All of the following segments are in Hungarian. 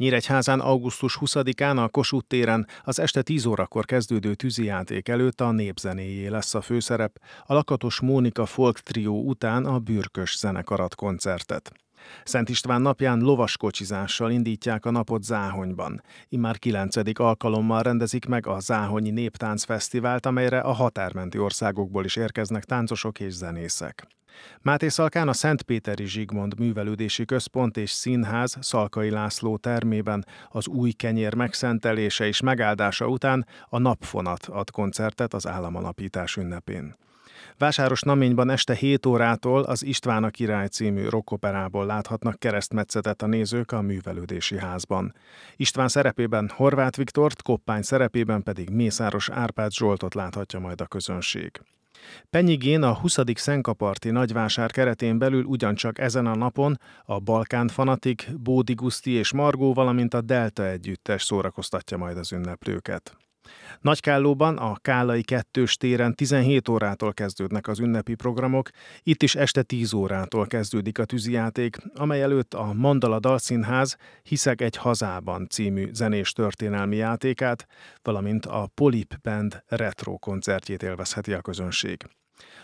Nyíregyházán augusztus 20-án a Kossuth téren az este 10 órakor kezdődő tűzijáték előtt a népzenéjé lesz a főszerep, a Lakatos Mónika Folk Trió után a Bürkös zenekarat koncertet. Szent István napján lovaskocsizással indítják a napot Záhonyban. Immár kilencedik alkalommal rendezik meg a Záhonyi Néptánc Fesztivált, amelyre a határmenti országokból is érkeznek táncosok és zenészek. Máté Szalkán a Szentpéteri Zsigmond Művelődési Központ és Színház Szalkai László termében az új kenyér megszentelése és megáldása után a Napfonat ad koncertet az államalapítás ünnepén. Vásáros Naményban este 7 órától az István a király című rockoperából láthatnak keresztmetszetet a nézők a művelődési házban. István szerepében Horváth Viktort, Koppány szerepében pedig Mészáros Árpád Zsoltot láthatja majd a közönség. Penyigén a 20. Szenkaparti nagyvásár keretén belül ugyancsak ezen a napon a Balkán Fanatik, Bódi Guszti és Margó, valamint a Delta együttes szórakoztatja majd az ünneplőket. Nagykállóban, a Kálai kettős téren 17 órától kezdődnek az ünnepi programok, itt is este 10 órától kezdődik a tűzijáték, amely előtt a Mandala Dalszínház Hiszek egy hazában című zenés történelmi játékát, valamint a Polip Band retro koncertjét élvezheti a közönség.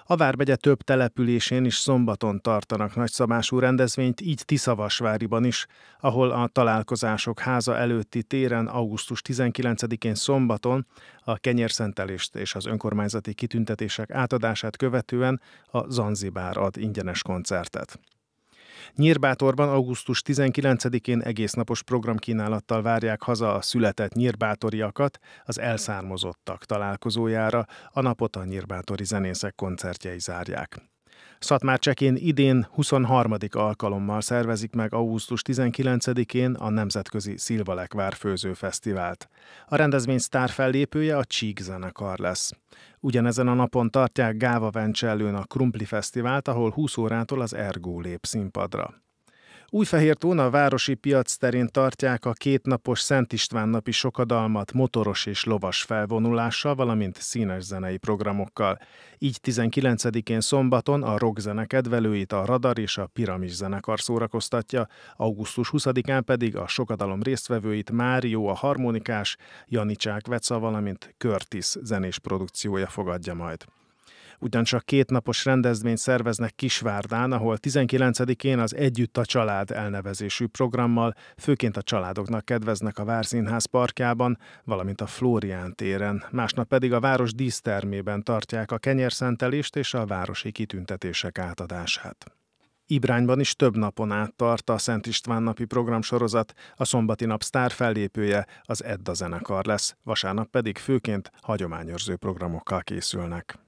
A Vármegye több településén is szombaton tartanak nagyszabású rendezvényt, így Tiszavasváriban is, ahol a találkozások háza előtti téren augusztus 19-én szombaton a kenyérszentelést és az önkormányzati kitüntetések átadását követően a Zanzibár ad ingyenes koncertet. Nyírbátorban augusztus 19-én egésznapos programkínálattal várják haza a született nyírbátoriakat az elszármazottak találkozójára, a napot a nyírbátori zenészek koncertjei zárják. Csekén idén 23. alkalommal szervezik meg augusztus 19-én a Nemzetközi Szilvalekvár Főző Fesztivált. A rendezvény sztár fellépője a Csík zenekar lesz. Ugyanezen a napon tartják Gáva Vencsellőn a Krumpli Fesztivált, ahol 20 órától az Ergó lép színpadra. Új fehér a városi piac terén tartják a kétnapos Szent István napi sokadalmat motoros és lovas felvonulással, valamint színes zenei programokkal. Így 19-én szombaton a rockzene kedvelőit a Radar és a Piramis zenekar szórakoztatja, augusztus 20-án pedig a sokadalom résztvevőit Mário a harmonikás, Janicsák Veca, valamint Körtis zenés produkciója fogadja majd ugyancsak két napos rendezvényt szerveznek Kisvárdán, ahol 19-én az Együtt a Család elnevezésű programmal főként a családoknak kedveznek a Várszínház parkjában, valamint a Flórián téren. Másnap pedig a város dísztermében tartják a kenyerszentelést és a városi kitüntetések átadását. Ibrányban is több napon át tart a Szent István napi programsorozat, a szombati nap sztár fellépője az Edda zenekar lesz, vasárnap pedig főként hagyományőrző programokkal készülnek.